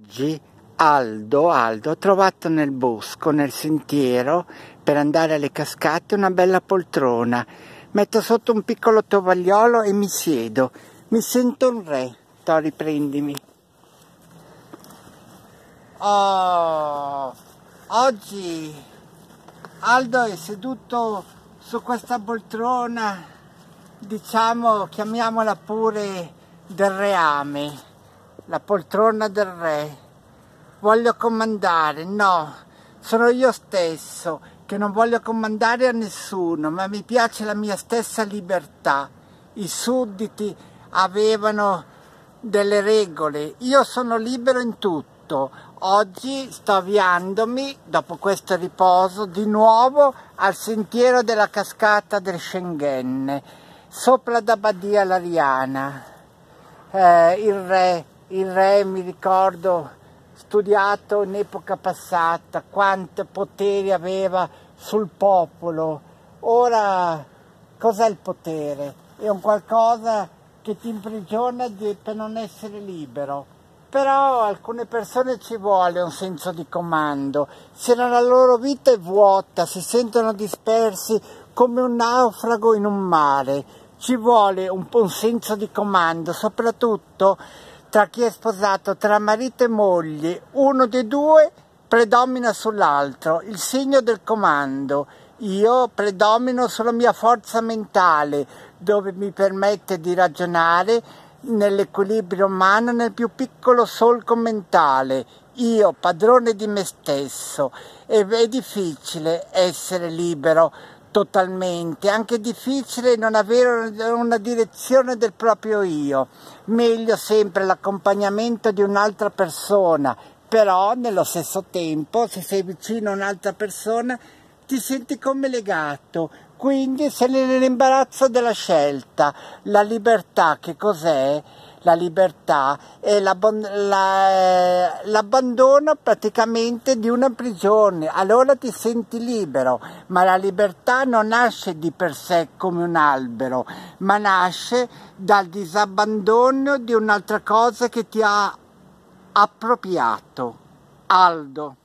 Oggi Aldo, Aldo ha trovato nel bosco, nel sentiero, per andare alle cascate, una bella poltrona. Metto sotto un piccolo tovagliolo e mi siedo. Mi sento un re. Tori, prendimi. Oh, oggi Aldo è seduto su questa poltrona, diciamo, chiamiamola pure del reame la poltrona del re. Voglio comandare, no, sono io stesso che non voglio comandare a nessuno, ma mi piace la mia stessa libertà. I sudditi avevano delle regole, io sono libero in tutto. Oggi sto avviandomi, dopo questo riposo, di nuovo al sentiero della cascata del Schengen, sopra da Badia Lariana. Eh, il re il re, mi ricordo, studiato in epoca passata, quanto potere aveva sul popolo. Ora cos'è il potere? È un qualcosa che ti imprigiona per non essere libero. Però alcune persone ci vuole un senso di comando, se no la loro vita è vuota, si sentono dispersi come un naufrago in un mare. Ci vuole un, un senso di comando, soprattutto tra chi è sposato, tra marito e moglie, uno dei due predomina sull'altro, il segno del comando. Io predomino sulla mia forza mentale, dove mi permette di ragionare nell'equilibrio umano, nel più piccolo solco mentale. Io, padrone di me stesso, è, è difficile essere libero totalmente, anche difficile non avere una direzione del proprio io, meglio sempre l'accompagnamento di un'altra persona, però nello stesso tempo se sei vicino a un'altra persona ti senti come legato, quindi sei nell'imbarazzo della scelta. La libertà che cos'è? La libertà è eh, l'abbandono praticamente di una prigione, allora ti senti libero, ma la libertà non nasce di per sé come un albero, ma nasce dal disabbandono di un'altra cosa che ti ha appropriato. Aldo.